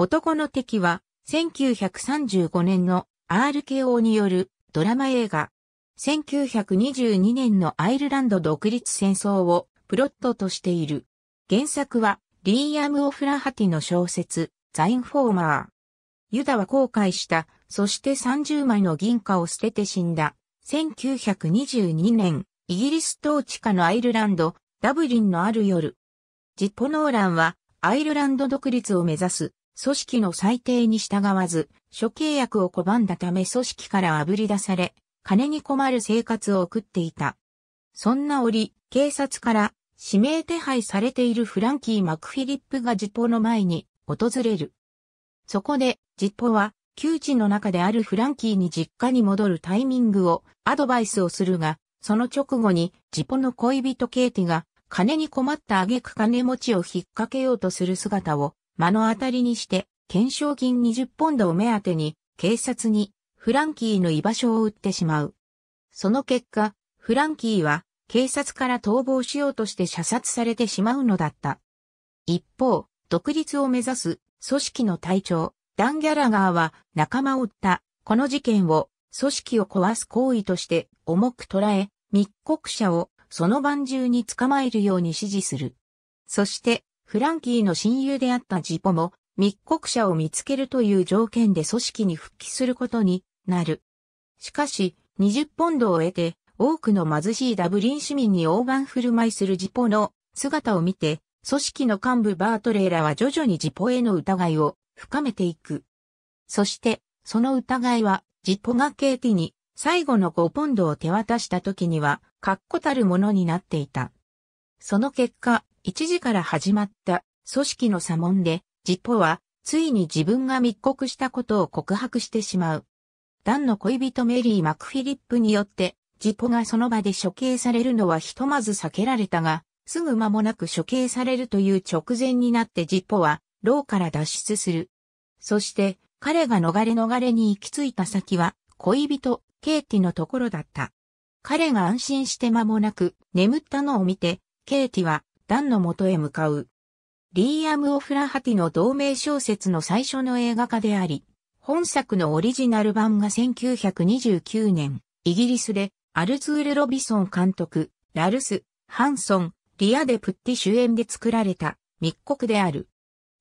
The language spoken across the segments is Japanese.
男の敵は、1935年の RKO によるドラマ映画。1922年のアイルランド独立戦争をプロットとしている。原作は、リーアム・オフラハティの小説、ザインフォーマー。ユダは後悔した、そして30枚の銀貨を捨てて死んだ。1922年、イギリス統治下のアイルランド、ダブリンのある夜。ジッポ・ノーランは、アイルランド独立を目指す組織の裁定に従わず、諸契約を拒んだため組織から炙り出され、金に困る生活を送っていた。そんな折、警察から指名手配されているフランキー・マクフィリップがジッポの前に訪れる。そこで、ジッポは、窮地の中であるフランキーに実家に戻るタイミングをアドバイスをするが、その直後にジッポの恋人ケイティが金に困った挙句金持ちを引っ掛けようとする姿を目の当たりにして、懸賞金20ポンドを目当てに、警察に、フランキーの居場所を売ってしまう。その結果、フランキーは、警察から逃亡しようとして射殺されてしまうのだった。一方、独立を目指す組織の隊長、ダン・ギャラガーは仲間を売ったこの事件を組織を壊す行為として重く捉え、密告者をその晩中に捕まえるように指示する。そしてフランキーの親友であったジポも密告者を見つけるという条件で組織に復帰することになる。しかし、20ポンドを得て、多くの貧しいダブリン市民に大盤振る舞いするジポの姿を見て、組織の幹部バートレーらは徐々にジポへの疑いを深めていく。そして、その疑いは、ジポがケイティに最後の5ポンドを手渡した時には、確固たるものになっていた。その結果、1時から始まった組織の左門で、ジポは、ついに自分が密告したことを告白してしまう。ダンの恋人メリー・マクフィリップによって、ジポがその場で処刑されるのはひとまず避けられたが、すぐ間もなく処刑されるという直前になってジポは、牢から脱出する。そして、彼が逃れ逃れに行き着いた先は、恋人、ケイティのところだった。彼が安心して間もなく、眠ったのを見て、ケイティは、ダンの元へ向かう。リーアム・オフラハティの同名小説の最初の映画化であり、本作のオリジナル版が1929年、イギリスでアルツール・ロビソン監督、ラルス、ハンソン、リア・デ・プッティ主演で作られた密告である。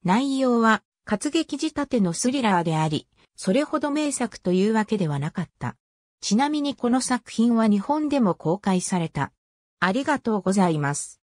内容は活劇仕立てのスリラーであり、それほど名作というわけではなかった。ちなみにこの作品は日本でも公開された。ありがとうございます。